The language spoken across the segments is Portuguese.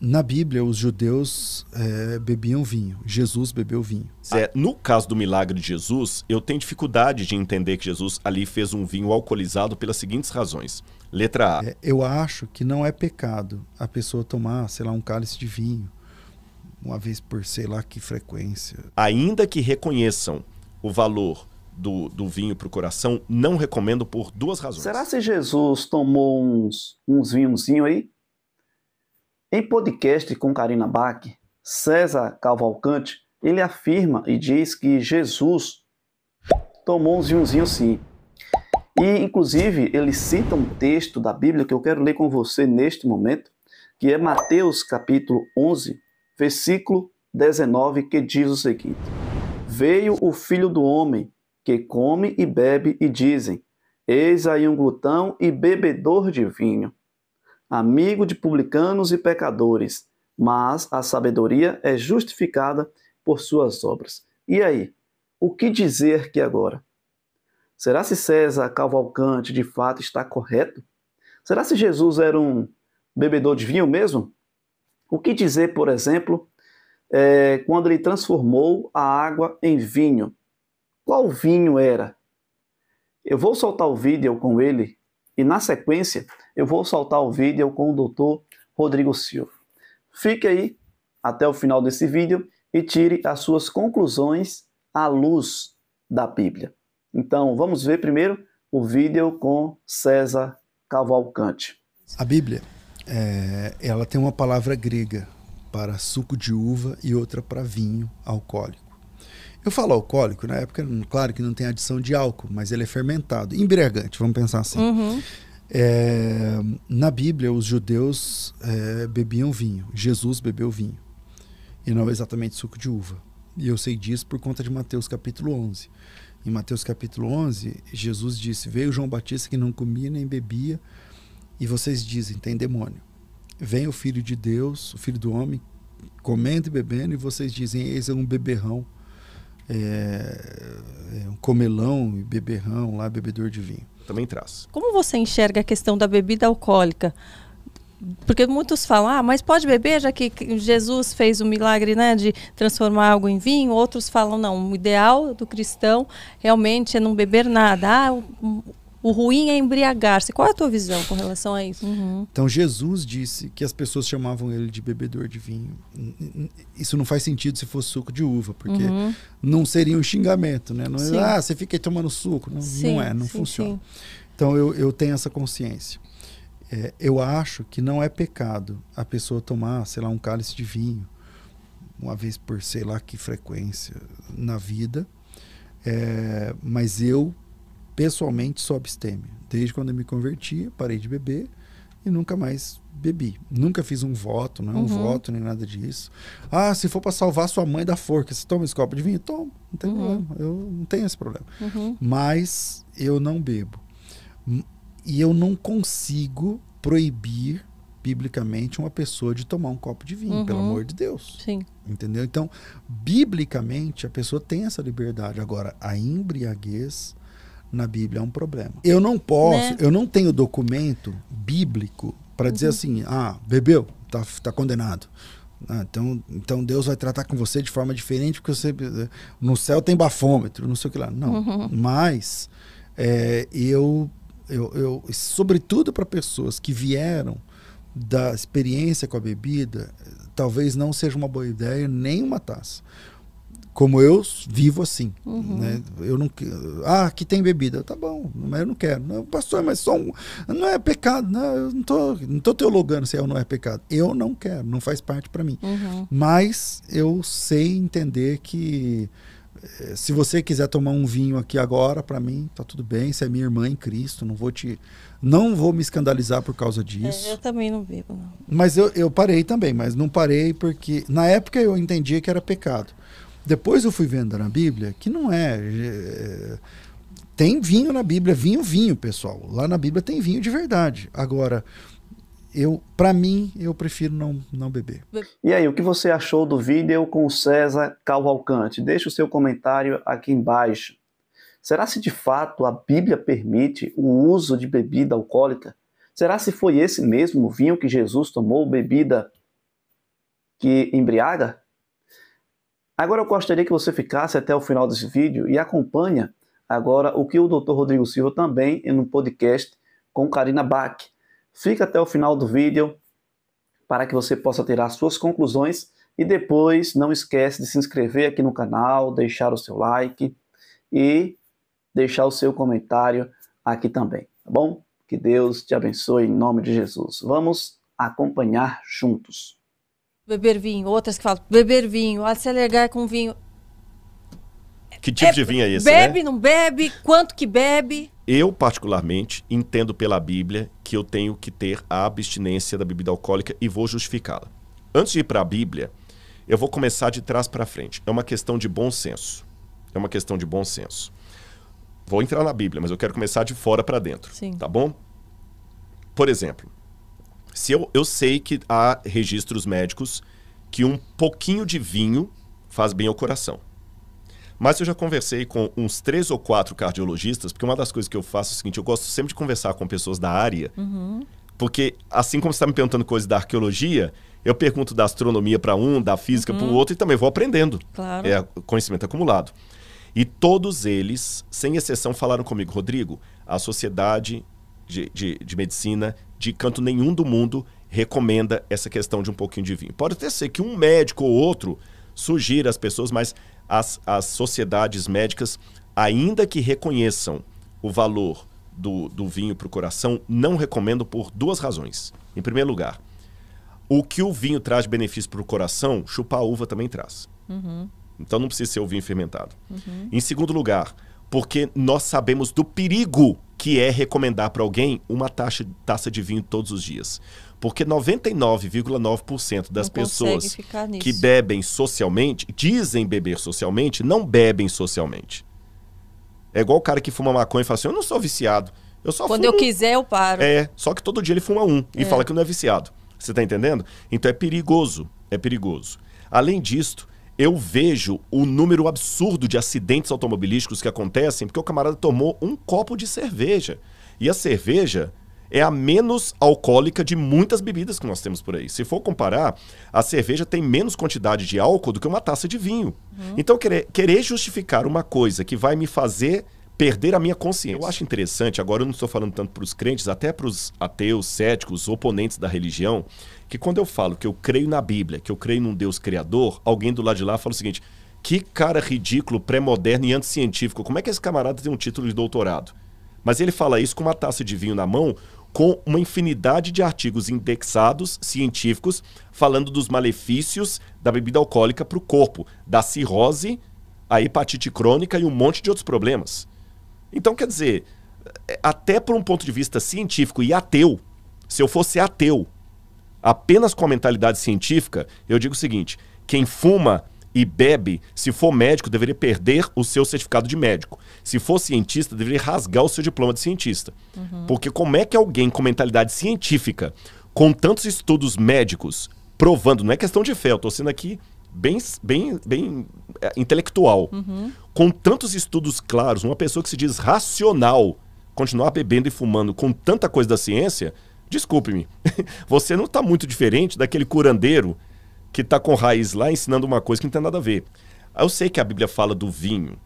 na Bíblia, os judeus é, bebiam vinho. Jesus bebeu vinho. Zé, no caso do milagre de Jesus, eu tenho dificuldade de entender que Jesus ali fez um vinho alcoolizado pelas seguintes razões. Letra A. É, eu acho que não é pecado a pessoa tomar, sei lá, um cálice de vinho uma vez por sei lá que frequência. Ainda que reconheçam o valor do, do vinho para o coração, não recomendo por duas razões. Será se Jesus tomou uns, uns aí? Em podcast com Karina Bach, César Cavalcante, ele afirma e diz que Jesus tomou um zinhozinho sim. E, inclusive, ele cita um texto da Bíblia que eu quero ler com você neste momento, que é Mateus capítulo 11, versículo 19, que diz o seguinte: Veio o filho do homem, que come e bebe, e dizem: Eis aí um glutão e bebedor de vinho, amigo de publicanos e pecadores, mas a sabedoria é justificada por suas obras. E aí, o que dizer que agora? Será se César Cavalcante de fato está correto? Será se Jesus era um bebedor de vinho mesmo? O que dizer, por exemplo, é, quando ele transformou a água em vinho? Qual vinho era? Eu vou soltar o vídeo com ele e na sequência, eu vou soltar o vídeo com o doutor Rodrigo Silva. Fique aí até o final desse vídeo e tire as suas conclusões à luz da Bíblia. Então, vamos ver primeiro o vídeo com César Cavalcante. A Bíblia, é, ela tem uma palavra grega para suco de uva e outra para vinho alcoólico. Eu falo alcoólico, na época, claro que não tem adição de álcool, mas ele é fermentado, embriagante, vamos pensar assim. Uhum. É, na Bíblia, os judeus é, bebiam vinho, Jesus bebeu vinho, e não exatamente suco de uva. E eu sei disso por conta de Mateus capítulo 11. Em Mateus capítulo 11, Jesus disse: Veio João Batista que não comia nem bebia, e vocês dizem: tem demônio. Vem o filho de Deus, o filho do homem, comendo e bebendo, e vocês dizem: eis é um beberrão é, é, um comelão e beberrão lá, bebedor de vinho. Também traz. Como você enxerga a questão da bebida alcoólica? Porque muitos falam, ah, mas pode beber, já que Jesus fez o milagre né, de transformar algo em vinho. Outros falam, não, o ideal do cristão realmente é não beber nada. Ah, o ruim é embriagar-se. Qual é a tua visão com relação a isso? Uhum. Então, Jesus disse que as pessoas chamavam ele de bebedor de vinho. Isso não faz sentido se fosse suco de uva, porque uhum. não seria um xingamento, né? Não é, ah, você fica aí tomando suco. Não, sim, não é, não sim, funciona. Sim. Então, eu, eu tenho essa consciência. É, eu acho que não é pecado a pessoa tomar, sei lá, um cálice de vinho uma vez por sei lá que frequência na vida. É, mas eu pessoalmente sou abstêmio. Desde quando eu me converti, parei de beber e nunca mais bebi. Nunca fiz um voto, não é um uhum. voto nem nada disso. Ah, se for para salvar sua mãe da forca, você toma esse copo de vinho? Toma, não tem uhum. problema. Eu não tenho esse problema. Uhum. Mas eu não bebo. E eu não consigo proibir biblicamente uma pessoa de tomar um copo de vinho, pelo uhum. amor de Deus. Sim. Entendeu? Então, biblicamente a pessoa tem essa liberdade. Agora, a embriaguez na Bíblia é um problema. Eu não posso, né? eu não tenho documento bíblico para dizer uhum. assim, ah, bebeu, tá, tá condenado. Ah, então, então Deus vai tratar com você de forma diferente porque você no céu tem bafômetro, não sei o que lá. Não, uhum. mas é, eu, eu, eu, sobretudo para pessoas que vieram da experiência com a bebida, talvez não seja uma boa ideia nem uma taça como eu vivo assim. Uhum. Né? Eu não Ah, aqui tem bebida. Tá bom, mas eu não quero. Não, pastor, mas só um, não é pecado. Não, eu não tô, não tô teologando se é ou não é pecado. Eu não quero, não faz parte para mim. Uhum. Mas eu sei entender que eh, se você quiser tomar um vinho aqui agora para mim, tá tudo bem, você é minha irmã em Cristo, não vou te não vou me escandalizar por causa é, disso. É, eu também não bebo não. Mas eu, eu parei também, mas não parei porque na época eu entendia que era pecado. Depois eu fui vendo na Bíblia que não é, é tem vinho na Bíblia, vinho, vinho, pessoal. Lá na Bíblia tem vinho de verdade. Agora, eu, para mim, eu prefiro não, não beber. E aí, o que você achou do vídeo com o César Calvalcante? Deixe o seu comentário aqui embaixo. Será se de fato a Bíblia permite o uso de bebida alcoólica? Será se foi esse mesmo vinho que Jesus tomou, bebida que embriaga? Agora eu gostaria que você ficasse até o final desse vídeo e acompanha agora o que o Dr. Rodrigo Silva também em um podcast com Karina Bach. Fica até o final do vídeo para que você possa tirar suas conclusões e depois não esquece de se inscrever aqui no canal, deixar o seu like e deixar o seu comentário aqui também, tá bom? Que Deus te abençoe em nome de Jesus. Vamos acompanhar juntos beber vinho, outras que falam beber vinho, a ah, se alegar com vinho. Que tipo é, de vinho é esse? Bebe, né? não bebe, quanto que bebe? Eu, particularmente, entendo pela Bíblia que eu tenho que ter a abstinência da bebida alcoólica e vou justificá-la. Antes de ir para a Bíblia, eu vou começar de trás para frente. É uma questão de bom senso. É uma questão de bom senso. Vou entrar na Bíblia, mas eu quero começar de fora para dentro. Sim. Tá bom? Por exemplo, se eu, eu sei que há registros médicos que um pouquinho de vinho faz bem ao coração. Mas eu já conversei com uns três ou quatro cardiologistas, porque uma das coisas que eu faço é o seguinte: eu gosto sempre de conversar com pessoas da área, uhum. porque assim como você está me perguntando coisas da arqueologia, eu pergunto da astronomia para um, da física uhum. para o outro e também vou aprendendo. Claro. É conhecimento acumulado. E todos eles, sem exceção, falaram comigo, Rodrigo, a sociedade de, de, de medicina de canto nenhum do mundo recomenda essa questão de um pouquinho de vinho. Pode até ser que um médico ou outro sugira às pessoas, mas as, as sociedades médicas, ainda que reconheçam o valor do, do vinho para o coração, não recomendam por duas razões. Em primeiro lugar, o que o vinho traz benefício para o coração, chupar uva também traz. Uhum. Então não precisa ser o vinho fermentado. Uhum. Em segundo lugar, porque nós sabemos do perigo que é recomendar para alguém uma taxa, taça de vinho todos os dias. Porque 99,9% das pessoas que bebem socialmente, dizem beber socialmente, não bebem socialmente. É igual o cara que fuma maconha e fala assim: eu não sou viciado. Eu só Quando fumo... eu quiser, eu paro. É, só que todo dia ele fuma um é. e fala que não é viciado. Você está entendendo? Então é perigoso. É perigoso. Além disto, eu vejo o número absurdo de acidentes automobilísticos que acontecem porque o camarada tomou um copo de cerveja. E a cerveja é a menos alcoólica de muitas bebidas que nós temos por aí. Se for comparar, a cerveja tem menos quantidade de álcool do que uma taça de vinho. Uhum. Então, querer, querer justificar uma coisa que vai me fazer perder a minha consciência. Eu acho interessante, agora eu não estou falando tanto para os crentes, até para os ateus, céticos, oponentes da religião, que quando eu falo que eu creio na Bíblia, que eu creio num Deus criador, alguém do lado de lá fala o seguinte: que cara ridículo, pré-moderno e anticientífico. Como é que esse camarada tem um título de doutorado? Mas ele fala isso com uma taça de vinho na mão, com uma infinidade de artigos indexados, científicos, falando dos malefícios da bebida alcoólica para o corpo, da cirrose, a hepatite crônica e um monte de outros problemas. Então, quer dizer, é, até por um ponto de vista científico e ateu, se eu fosse ateu, apenas com a mentalidade científica, eu digo o seguinte: quem fuma e bebe, se for médico, deveria perder o seu certificado de médico. Se for cientista, deveria rasgar o seu diploma de cientista. Uhum. Porque como é que alguém com mentalidade científica, com tantos estudos médicos, provando, não é questão de fé, eu estou sendo aqui bem, bem, bem é, intelectual, uhum. com tantos estudos claros, uma pessoa que se diz racional continuar bebendo e fumando com tanta coisa da ciência, desculpe-me, você não está muito diferente daquele curandeiro que está com raiz lá ensinando uma coisa que não tem nada a ver. Eu sei que a Bíblia fala do vinho,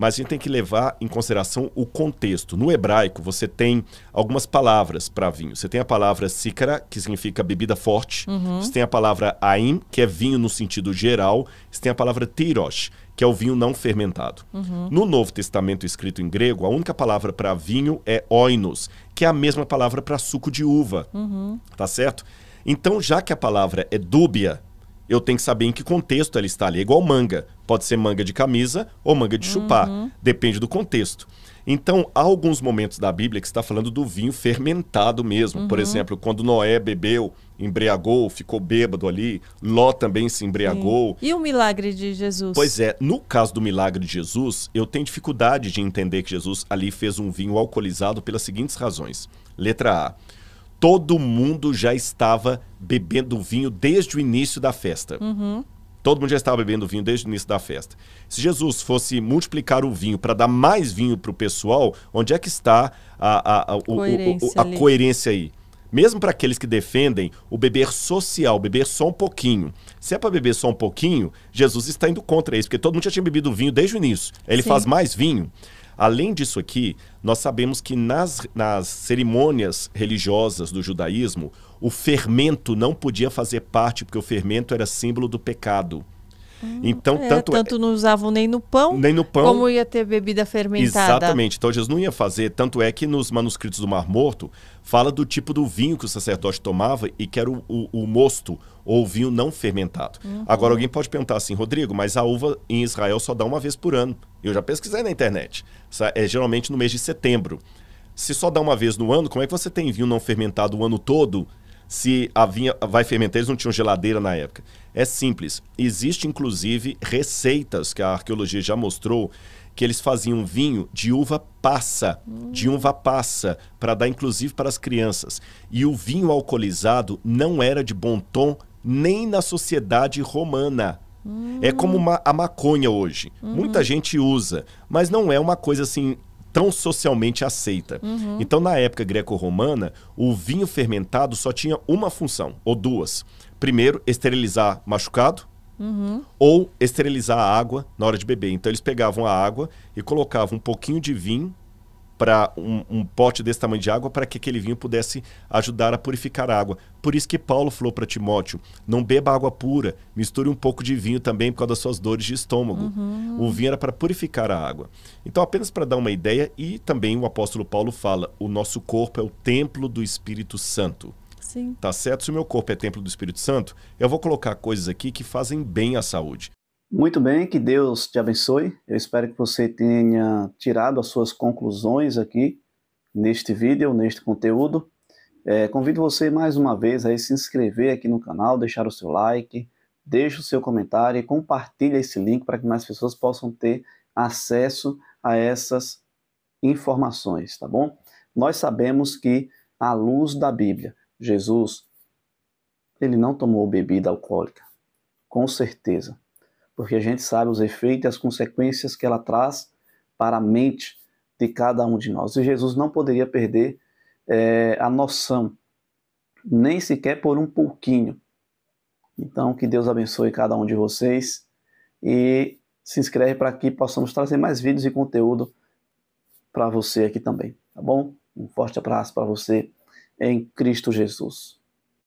mas a gente tem que levar em consideração o contexto. No hebraico, você tem algumas palavras para vinho. Você tem a palavra sícara, que significa bebida forte. Uhum. Você tem a palavra aim, que é vinho no sentido geral. Você tem a palavra tirosh, que é o vinho não fermentado. Uhum. No Novo Testamento escrito em grego, a única palavra para vinho é oinos, que é a mesma palavra para suco de uva. Uhum. Tá certo? Então, já que a palavra é dúbia, eu tenho que saber em que contexto ela está ali. É igual manga. Pode ser manga de camisa ou manga de chupar. Uhum. Depende do contexto. Então, há alguns momentos da Bíblia que está falando do vinho fermentado mesmo. Uhum. Por exemplo, quando Noé bebeu, embriagou, ficou bêbado ali, Ló também se embriagou. Sim. E o milagre de Jesus? Pois é, no caso do milagre de Jesus, eu tenho dificuldade de entender que Jesus ali fez um vinho alcoolizado pelas seguintes razões. Letra A todo mundo já estava bebendo vinho desde o início da festa. Uhum. Todo mundo já estava bebendo vinho desde o início da festa. Se Jesus fosse multiplicar o vinho para dar mais vinho para o pessoal, onde é que está a, a, a, o, coerência, o, o, a coerência aí? Mesmo para aqueles que defendem o beber social, beber só um pouquinho. Se é para beber só um pouquinho, Jesus está indo contra isso, porque todo mundo já tinha bebido vinho desde o início. Ele Sim. faz mais vinho. Além disso aqui, nós sabemos que nas, nas cerimônias religiosas do judaísmo, o fermento não podia fazer parte, porque o fermento era símbolo do pecado. Hum, então, é, tanto, é tanto não usavam nem no pão, nem no pão, como ia ter bebida fermentada. Exatamente. Então Jesus não ia fazer, tanto é que nos manuscritos do Mar Morto fala do tipo do vinho que o sacerdote tomava e que era o, o, o mosto, ou vinho não fermentado. Uhum. Agora alguém pode perguntar assim, Rodrigo, mas a uva em Israel só dá uma vez por ano. Eu já pesquisei na internet. É geralmente no mês de setembro. Se só dá uma vez no ano, como é que você tem vinho não fermentado o ano todo? Se a vinha vai fermentar, eles não tinham geladeira na época. É simples. Existe inclusive receitas que a arqueologia já mostrou que eles faziam vinho de uva passa, de hum. uva passa, para dar inclusive para as crianças. E o vinho alcoolizado não era de bom tom nem na sociedade romana. É hum. É como uma, a maconha hoje. Uhum. Muita gente usa, mas não é uma coisa assim tão socialmente aceita. Uhum. Então, na época greco-romana, o vinho fermentado só tinha uma função, ou duas. Primeiro, esterilizar machucado, Uhum. ou esterilizar a água na hora de beber. Então eles pegavam a água e colocavam um pouquinho de vinho para um, um, pote desse tamanho de água para que aquele vinho pudesse ajudar a purificar a água. Por isso que Paulo falou para Timóteo: não beba água pura, misture um pouco de vinho também por causa das suas dores de estômago. Uhum. O vinho era para purificar a água. Então, apenas para dar uma ideia, e também o apóstolo Paulo fala: o nosso corpo é o templo do Espírito Santo. Sim. Tá certo? Se o meu corpo é templo do Espírito Santo, eu vou colocar coisas aqui que fazem bem à saúde. Muito bem, que Deus te abençoe. Eu espero que você tenha tirado as suas conclusões aqui neste vídeo, neste conteúdo. É, convido você mais uma vez a se inscrever aqui no canal, deixar o seu like, deixe o seu comentário e compartilhe esse link para que mais pessoas possam ter acesso a essas informações, tá bom? Nós sabemos que à luz da Bíblia, Jesus ele não tomou bebida alcoólica, com certeza porque a gente sabe os efeitos e as consequências que ela traz para a mente de cada um de nós. E Jesus não poderia perder é, a noção, nem sequer por um pouquinho. Então, que Deus abençoe cada um de vocês e se inscreve para que possamos trazer mais vídeos e conteúdo para você aqui também, tá bom? Um forte abraço para você em Cristo Jesus.